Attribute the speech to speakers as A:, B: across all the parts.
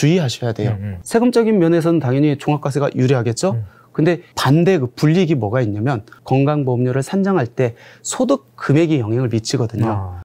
A: 주의하셔야 돼요. 음, 음. 세금적인 면에서는 당연히 종합과세가 유리하겠죠. 음. 근데 반대 그 불이익이 뭐가 있냐면 건강보험료를 산정할 때 소득 금액이 영향을 미치거든요.
B: 아.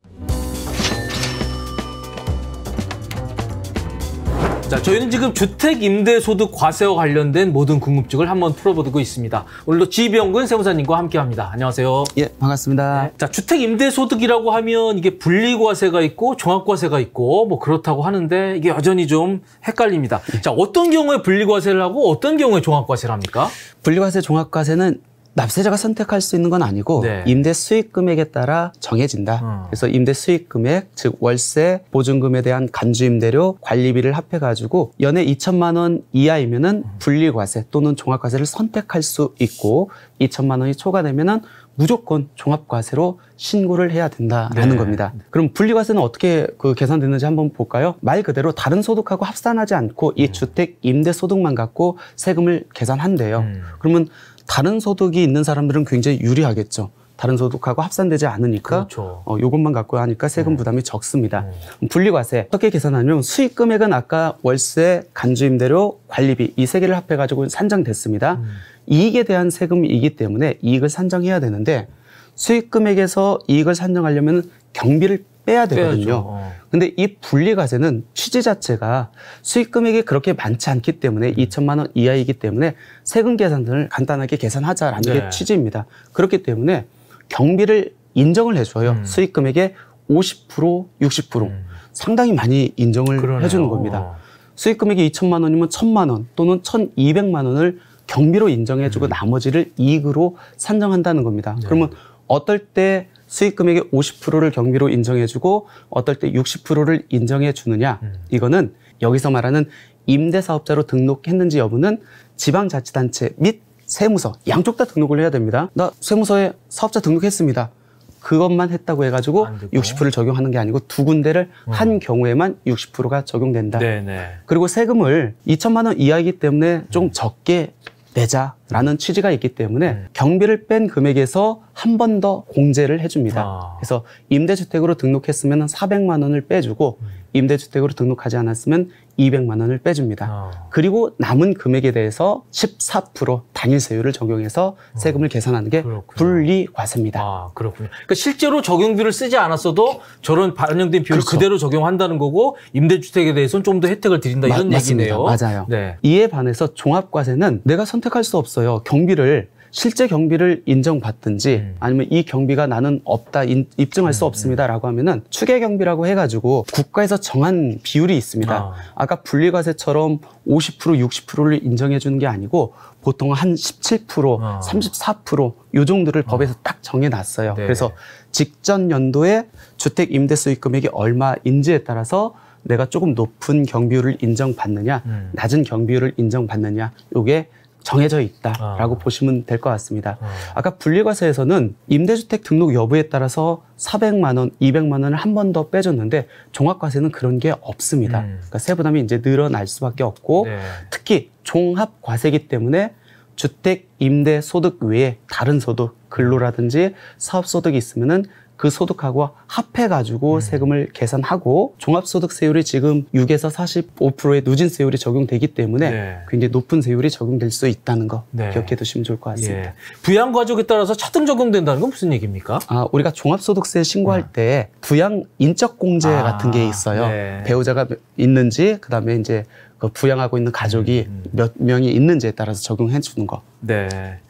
B: 자, 저희는 지금 주택 임대 소득 과세와 관련된 모든 궁금증을 한번 풀어보고 있습니다. 오늘도 지병근 세무사님과 함께합니다. 안녕하세요. 예,
A: 반갑습니다. 네.
B: 자, 주택 임대 소득이라고 하면 이게 분리과세가 있고 종합과세가 있고 뭐 그렇다고 하는데 이게 여전히 좀 헷갈립니다. 예. 자, 어떤 경우에 분리과세를 하고 어떤 경우에 종합과세를 합니까?
A: 분리과세, 종합과세는 납세자가 선택할 수 있는 건 아니고 네. 임대 수익 금액에 따라 정해진다. 어. 그래서 임대 수익 금액, 즉 월세, 보증금에 대한 간주 임대료, 관리비를 합해 가지고 연에 2천만 원 이하이면은 음. 분리과세 또는 종합과세를 선택할 수 있고 2천만 원이 초과되면은 무조건 종합과세로 신고를 해야 된다라는 네. 겁니다. 그럼 분리과세는 어떻게 그 계산되는지 한번 볼까요? 말 그대로 다른 소득하고 합산하지 않고 이 음. 주택 임대 소득만 갖고 세금을 계산한대요. 음. 그러면 다른 소득이 있는 사람들은 굉장히 유리하겠죠. 다른 소득하고 합산되지 않으니까 그렇죠. 어, 요것만 갖고 하니까 세금 네. 부담이 적습니다. 네. 분리과세 어떻게 계산하냐면 수익 금액은 아까 월세, 간주임대료, 관리비 이 세 개를 합해 가지고 산정됐습니다. 음. 이익에 대한 세금이기 때문에 이익을 산정해야 되는데 수익 금액에서 이익을 산정하려면 경비를 빼야 되거든요. 어. 근데 이 분리과세는 취지 자체가 수익 금액이 그렇게 많지 않기 때문에 2천만 음. 원 이하이기 때문에 세금 계산을 간단하게 계산하자라는 네. 게 취지입니다. 그렇기 때문에 경비를 인정을 해줘요. 음. 수익 금액의 50% 60% 음. 상당히 많이 인정을 그러네요. 해주는 겁니다. 어. 수익 금액이 2천만 원이면 1천만 원 또는 1,200만 원을 경비로 인정해주고 음. 나머지를 이익으로 산정한다는 겁니다. 네. 그러면 어떨 때 수익 금액의 50%를 경비로 인정해주고 어떨 때 60%를 인정해 주느냐 음. 이거는 여기서 말하는 임대사업자로 등록했는지 여부는 지방자치단체 및 세무서 양쪽 다 등록을 해야 됩니다. 나 세무서에 사업자 등록했습니다. 그것만 했다고 해가지고 60%를 적용하는 게 아니고 두 군데를 음. 한 경우에만 60%가 적용된다. 네네. 그리고 세금을 2천만 원 이하이기 때문에 좀 음. 적게 내자라는 취지가 있기 때문에 음. 경비를 뺀 금액에서 한 번 더 공제를 해줍니다. 아. 그래서 임대주택으로 등록했으면 400만 원을 빼주고 음. 임대주택으로 등록하지 않았으면 200만 원을 빼줍니다. 어. 그리고 남은 금액에 대해서 14% 단일 세율을 적용해서 어. 세금을 계산하는 게
B: 분리 과세입니다. 아, 그렇군요. 그러니까 실제로 적용비를 쓰지 않았어도 저런 반영된 비율을 그렇죠. 그대로 적용한다는 거고 임대주택에 대해서는 좀 더 혜택을 드린다 이런 마, 얘기네요. 맞습니다. 맞아요. 네.
A: 이에 반해서 종합과세는 내가 선택할 수 없어요. 경비를 실제 경비를 인정받든지 음. 아니면 이 경비가 나는 없다 인, 입증할 수 음, 음. 없습니다라고 하면은 추계 경비라고 해가지고 국가에서 정한 비율이 있습니다. 아. 까 분리과세처럼 50% 60%를 인정해 주는 게 아니고 보통 한17% 아. 34%요 정도를 아. 법에서 딱 정해놨어요. 네. 그래서 직전 연도에 주택 임대수익 금액이 얼마인지에 따라서 내가 조금 높은 경비율을 인정받느냐, 음. 낮은 경비율을 인정받느냐, 요게 정해져 아. 있다라고 아. 보시면 될 것 같습니다. 아. 아까 분리과세에서는 임대주택 등록 여부에 따라서 400만 원, 200만 원을 한 번 더 빼줬는데 종합과세는 그런 게 없습니다. 음. 그러니까 세부담이 이제 늘어날 수밖에 없고 네. 특히 종합과세기 때문에 주택 임대 소득 외에 다른 소득, 근로라든지 사업 소득이 있으면은 그 소득하고 합해가지고 음. 세금을 계산하고 종합소득세율이 지금 6에서 45%의 누진세율이 적용되기 때문에 네. 굉장히 높은 세율이 적용될 수 있다는 거 네. 기억해 두시면 좋을 것 같습니다. 예. 부양 가족에 따라서 차등 적용된다는 건 무슨 얘기입니까? 아 우리가 종합소득세 신고할 아. 때 부양 인적공제 아. 같은 게 있어요. 네. 배우자가 있는지 그다음에 이제 그 부양하고 있는 가족이 음, 음. 몇 명이 있는지에 따라서 적용해 주는 거. 네.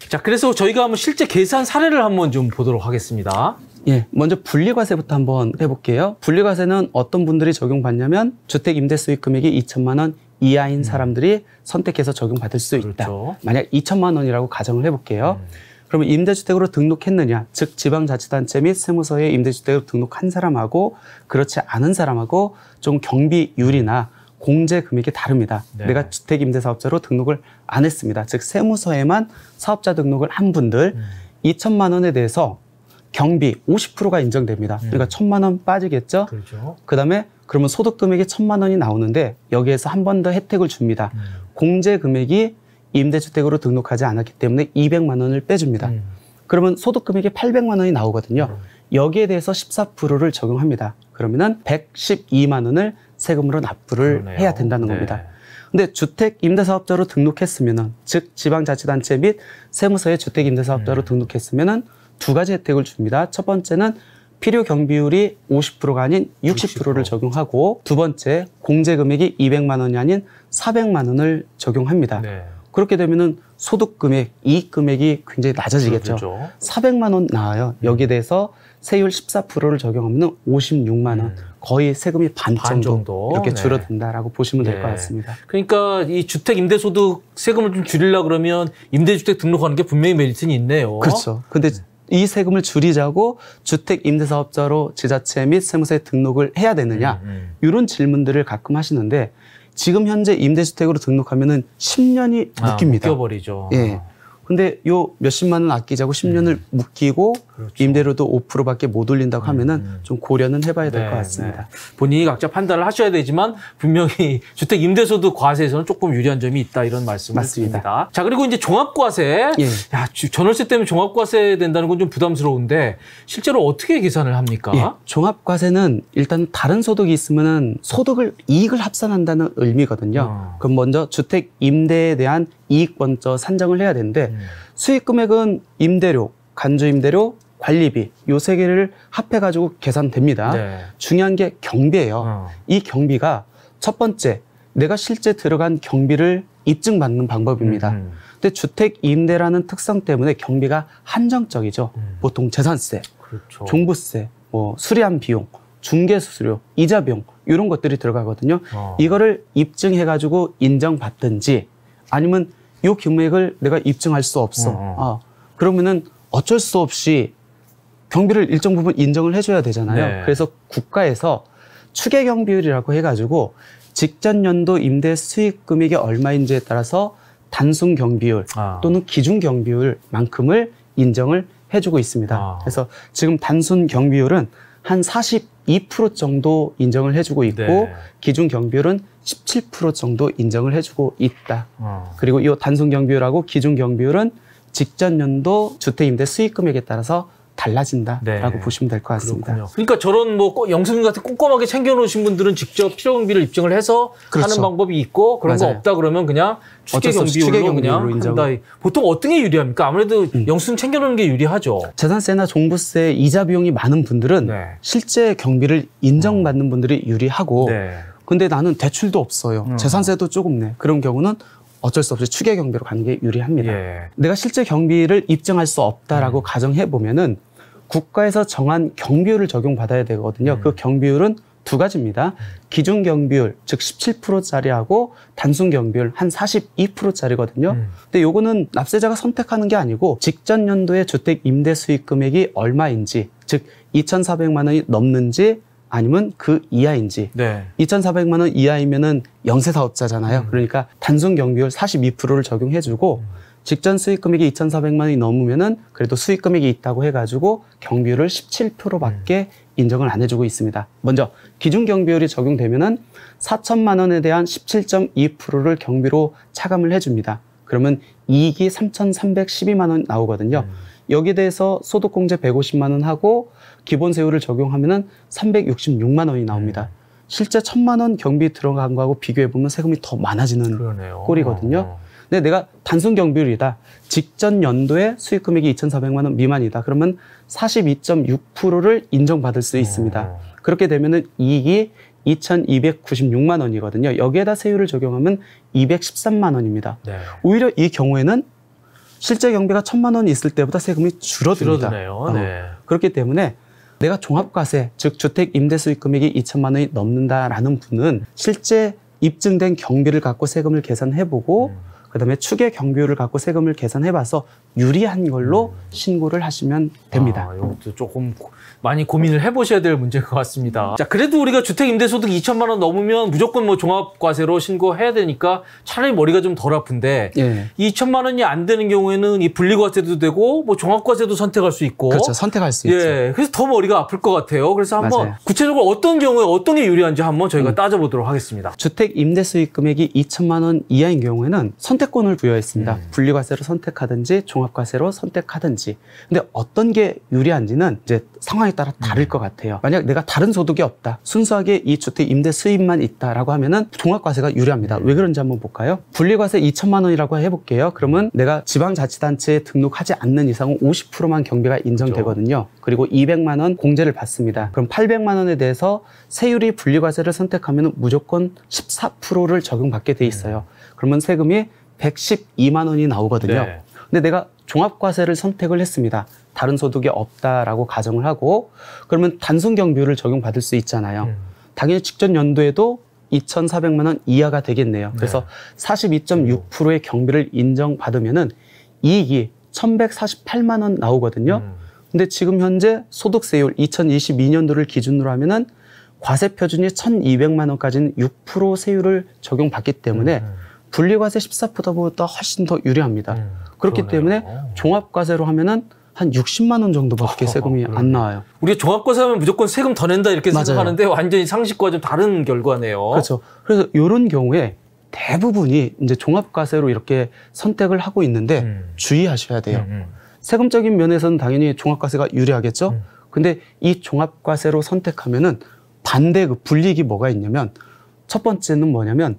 A: 자, 그래서 저희가 한번 실제 계산 사례를 한번 좀 보도록 하겠습니다. 예, 먼저 분리과세부터 한번 해볼게요. 분리과세는 어떤 분들이 적용받냐면 주택 임대 수익 금액이 2천만 원 이하인 음. 사람들이 선택해서 적용받을 수 그렇죠. 있다. 만약 2천만 원이라고 가정을 해볼게요. 음. 그러면 임대주택으로 등록했느냐, 즉 지방자치단체 및 세무서에 임대주택으로 등록한 사람하고 그렇지 않은 사람하고 좀 경비율이나 공제 금액이 다릅니다. 네. 내가 주택 임대 사업자로 등록을 안 했습니다. 즉 세무서에만 사업자 등록을 한 분들 음. 2천만 원에 대해서 경비 50%가 인정됩니다. 음. 그러니까 천만 원 빠지겠죠. 그렇죠. 그다음에 그러면 소득 금액이 천만 원이 나오는데 여기에서 한 번 더 혜택을 줍니다. 음. 공제 금액이 임대주택으로 등록하지 않았기 때문에 200만 원을 빼줍니다. 음. 그러면 소득 금액이 800만 원이 나오거든요. 음. 여기에 대해서 14%를 적용합니다. 그러면은 112만 원을 세금으로 납부를 그러네요. 해야 된다는 네. 겁니다. 근데 주택 임대사업자로 등록했으면은 즉 지방자치단체 및 세무서에 주택 임대사업자로 음. 등록했으면은 두 가지 혜택을 줍니다. 첫 번째는 필요 경비율이 50%가 아닌 60%를 60%. 적용하고 두 번째 공제 금액이 200만 원이 아닌 400만 원을 적용합니다. 네. 그렇게 되면은 소득 금액, 이익 금액이 굉장히 낮아지겠죠. 그렇죠. 400만 원 나와요. 음. 여기에 대해서 세율 14%를 적용하면 56만 원. 음. 거의 세금이 반, 반 정도, 정도, 이렇게 네. 줄어든다라고 보시면 될것 예. 같습니다.
B: 그러니까 이 주택 임대소득 세금을 좀 줄이려 그러면 임대주택 등록하는 게 분명히 메리트는 있네요. 그렇죠. 근데 네. 이 세금을 줄이자고 주택 임대사업자로 지자체
A: 및 세무서에 등록을 해야 되느냐 음, 음. 이런 질문들을 가끔 하시는데 지금 현재 임대주택으로 등록하면은 10년이 아, 묶입니다. 아, 묶여버리죠. 예. 근데 요 몇십만 원 아끼자고 10년을 음. 묶이고 그렇죠. 임대료도 5%밖에 못 올린다고 하면은 음. 음. 좀
B: 고려는 해봐야 될것 네, 같습니다. 네. 본인이 각자 판단을 하셔야 되지만 분명히 주택 임대소득 과세에서는 조금 유리한 점이 있다 이런 말씀을 맞습니다. 드립니다. 자 그리고 이제 종합과세, 예. 야 전월세 때문에 종합과세 된다는 건 좀 부담스러운데 실제로 어떻게 계산을 합니까? 예.
A: 종합과세는 일단 다른 소득이 있으면은 소득을 이익을 합산한다는 의미거든요. 음. 그럼 먼저 주택 임대에 대한 이익 먼저 산정을 해야 되는데 음. 수익 금액은 임대료, 간주 임대료, 관리비 요 세 개를 합해 가지고 계산됩니다. 네. 중요한 게 경비예요. 어. 이 경비가 첫 번째 내가 실제 들어간 경비를 입증받는 방법입니다. 음. 근데 주택 임대라는 특성 때문에 경비가 한정적이죠. 음. 보통 재산세, 그렇죠. 종부세, 뭐 수리한 비용, 중개 수수료, 이자 비용 이런 것들이 들어가거든요. 어. 이거를 입증해 가지고 인정받든지 아니면 요 금액을 내가 입증할 수 없어. 어. 아, 그러면은 어쩔 수 없이 경비를 일정 부분 인정을 해줘야 되잖아요. 네. 그래서 국가에서 추계 경비율이라고 해가지고 직전 연도 임대 수익 금액이 얼마인지에 따라서 단순 경비율 아. 또는 기준 경비율만큼을 인정을 해주고 있습니다. 아. 그래서 지금 단순 경비율은 한 42% 정도 인정을 해주고 있고 네. 기준 경비율은 17% 정도 인정을 해주고 있다. 아. 그리고 이 단순 경비율하고 기준 경비율은 직전 연도 주택 임대 수익 금액에 따라서 달라진다라고 네. 보시면 될 것 같습니다. 그렇군요.
B: 그러니까 저런 뭐 영수증 같은 꼼꼼하게 챙겨놓으신 분들은 직접 필요 경비를 입증을 해서 그렇죠. 하는 방법이 있고 그런 맞아요. 거 없다 그러면 그냥 추계경비로 그냥 한다. 보통 어떤 게 유리합니까? 아무래도
A: 음. 영수증 챙겨놓는 게 유리하죠. 재산세나 종부세 이자 비용이 많은 분들은 네. 실제 경비를 인정받는 음. 분들이 유리하고. 네. 근데 나는 대출도 없어요. 음. 재산세도 조금 내. 그런 경우는 어쩔 수 없이 추계 경비로 가는 게 유리합니다. 예. 내가 실제 경비를 입증할 수 없다라고 음. 가정해 보면은 국가에서 정한 경비율을 적용받아야 되거든요. 그 음. 그 경비율은 두 가지입니다. 음. 기준 경비율 즉 17%짜리하고 단순 경비율 한 42%짜리거든요. 음. 근데 요거는 납세자가 선택하는 게 아니고 직전 연도에 주택 임대 수익 금액이 얼마인지 즉 2,400만 원이 넘는지 아니면 그 이하인지 네. 2,400만 원 이하이면은 영세 사업자잖아요. 음. 그러니까 단순 경비율 42%를 적용해 주고 음. 직전 수익금액이 2,400만 원이 넘으면은 그래도 수익금액이 있다고 해가지고 경비율을 17%밖에 음. 인정을 안 해주고 있습니다. 먼저 기준 경비율이 적용되면은 4천만 원에 대한 17.2%를 경비로 차감을 해줍니다. 그러면 이익이 3,312만 원 나오거든요. 음. 여기에 대해서 소득공제 150만 원 하고 기본세율을 적용하면은 366만 원이 나옵니다. 음. 실제 천만 원 경비 들어간 거하고 비교해 보면 세금이 더 많아지는 그러네요. 꼴이거든요. 어. 근데 내가 단순 경비율이다. 직전 연도에 수익 금액이 2,400만 원 미만이다. 그러면 42.6%를 인정받을 수 있습니다. 음. 그렇게 되면은 이익이 2,296만 원이거든요. 여기에다 세율을 적용하면 213만 원입니다. 네. 오히려 이 경우에는 실제 경비가 1,000만 원 있을 때보다 세금이 줄어듭니다. 어. 네. 그렇기 때문에 내가 종합과세, 즉 주택 임대 수익 금액이 2천만 원이 넘는다라는 분은 실제 입증된 경비를 갖고 세금을 계산해보고 음. 그다음에 축의 경비율을 갖고 세금을 계산해봐서 유리한 걸로 신고를 하시면 됩니다. 아, 이것도 조금
B: 많이 고민을 해보셔야 될 문제인 것 같습니다. 음. 자, 그래도 우리가 주택 임대소득 2천만 원 넘으면 무조건 뭐 종합과세로 신고해야 되니까 차라리 머리가 좀 덜 아픈데 예. 2천만 원이 안 되는 경우에는 이 분리과세도 되고 뭐 종합과세도 선택할 수 있고 그렇죠, 선택할 수 예, 있죠. 그래서 더 머리가 아플 것 같아요. 그래서 한번 맞아요. 구체적으로 어떤 경우에 어떤 게 유리한지 한번 저희가 음. 따져보도록 하겠습니다. 주택 임대수익 금액이
A: 2천만 원 이하인 경우에는 선택권을 부여했습니다. 음. 분리과세로 선택하든지 종합 종합과세로 선택하든지 근데 어떤 게 유리한지는 이제 상황에 따라 음. 다를 것 같아요 만약 내가 다른 소득이 없다 순수하게 이 주택 임대 수입만 있다라고 하면은 종합과세가 유리합니다 네. 왜 그런지 한번 볼까요 분리과세 2천만 원이라고 해볼게요 그러면 내가 지방자치단체에 등록하지 않는 이상은 50%만 경비가 인정되거든요 그렇죠. 그리고 200만 원 공제를 받습니다 그럼 800만 원에 대해서 세율이 분리과세를 선택하면 무조건 14%를 적용받게 돼 있어요 네. 그러면 세금이 112만 원이 나오거든요. 네. 근데 내가 종합과세를 선택을 했습니다. 다른 소득이 없다라고 가정을 하고 그러면 단순경비율을 적용받을 수 있잖아요. 음. 당연히 직전 연도에도 2,400만 원 이하가 되겠네요. 네. 그래서 네. 42.6%의 경비를 인정받으면은 이익이 1,148만 원 나오거든요. 음. 근데 지금 현재 소득세율 2022년도를 기준으로 하면은 과세 표준이 1,200만 원까지는 6% 세율을 적용받기 때문에 음. 분리과세 14%보다 훨씬 더 유리합니다. 음, 그렇기 때문에 종합과세로 하면은 한 60만 원 정도밖에 세금이 아, 안 나와요.
B: 우리 종합과세하면 무조건 세금 더 낸다 이렇게 맞아요. 생각하는데 완전히 상식과 좀 다른 결과네요. 그렇죠.
A: 그래서 이런 경우에 대부분이 이제 종합과세로 이렇게 선택을 하고 있는데 음. 주의하셔야 돼요. 음, 음. 세금적인 면에서는 당연히 종합과세가 유리하겠죠. 음. 근데 이 종합과세로 선택하면은 반대 그불리기 뭐가 있냐면 첫 번째는 뭐냐면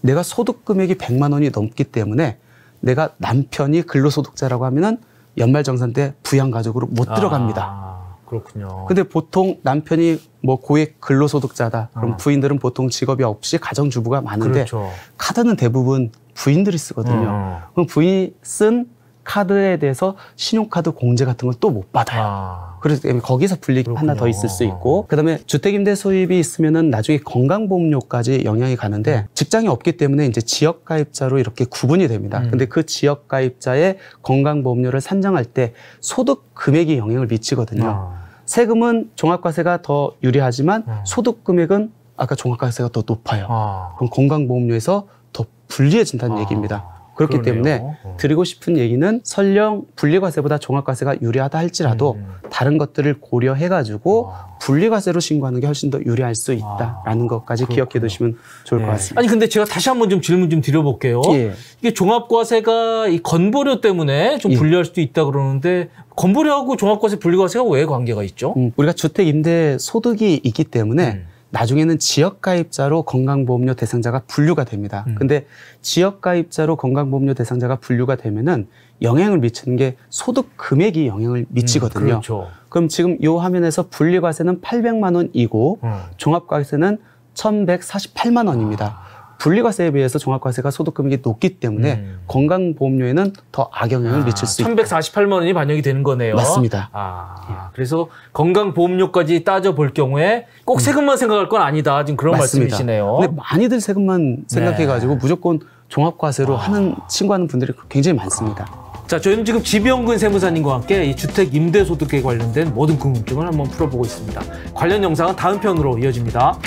A: 내가 소득 금액이 100만 원이 넘기 때문에 내가 남편이 근로소득자라고 하면은 연말정산 때 부양가족으로 못 아, 들어갑니다.
B: 아, 그렇군요. 근데
A: 보통 남편이 뭐 고액 근로소득자다. 그럼 어. 부인들은 보통 직업이 없이 가정주부가 많은데 그렇죠. 카드는 대부분 부인들이 쓰거든요. 어. 그럼 부인이 쓴 카드에 대해서 신용카드 공제 같은 걸 또 못 받아요. 아. 그래서 거기서 불이 하나 더 있을 수 있고 그다음에 주택임대 소입이 있으면은 나중에 건강보험료까지 영향이 가는데 음. 직장이 없기 때문에 이제 지역가입자로 이렇게 구분이 됩니다. 음. 근데 그 지역가입자의 건강보험료를 산정할 때 소득 금액이 영향을 미치거든요. 아. 세금은 종합과세가 더 유리하지만 음. 소득 금액은 아까 종합과세가 더 높아요. 아. 그럼 건강보험료에서 더 불리해진다는 아. 얘기입니다. 그렇기 때문에 어. 드리고 싶은 얘기는 설령 분리과세보다 종합과세가 유리하다 할지라도 음. 다른 것들을 고려해가지고 아. 분리과세로 신고하는 게 훨씬 더 유리할 수 아. 있다라는 것까지 기억해 두시면 좋을 예. 것 같습니다. 아니 근데
B: 제가 다시 한번 좀 질문 좀 드려볼게요. 예. 이게 종합과세가 이 건보료 때문에 좀 분리할 예. 수도 있다 그러는데 건보료하고 종합과세 분리과세가 왜 관계가 있죠?
A: 음, 우리가 주택 임대 소득이 있기 때문에 음. 나중에는 지역가입자로 건강보험료 대상자가 분류가 됩니다. 음. 근데 지역가입자로 건강보험료 대상자가 분류가 되면은 영향을 미치는 게 소득 금액이 영향을 음, 미치거든요. 음, 그렇죠. 그럼 지금 요 화면에서 분리과세는 800만 원이고 음. 종합과세는 1,148만 원입니다. 아. 분리과세에 비해서 종합과세가 소득금액이 높기 때문에 음. 건강보험료에는 더 악영향을 아, 미칠 수 있다.
B: 1,148만 원이 반영이 되는 거네요. 맞습니다. 아, 예. 그래서 건강보험료까지 따져볼 경우에 꼭 음. 세금만 음. 생각할 건 아니다. 지금 그런 맞습니다. 말씀이시네요. 근데
A: 많이들 세금만 생각해가지고 네. 무조건 종합과세로 아. 하는 친구하는 분들이 굉장히 많습니다.
B: 자, 저희는 지금 지병근 세무사님과 함께 이 주택 임대소득에 관련된 모든 궁금증을 한번 풀어보고 있습니다. 관련 영상은 다음 편으로 이어집니다.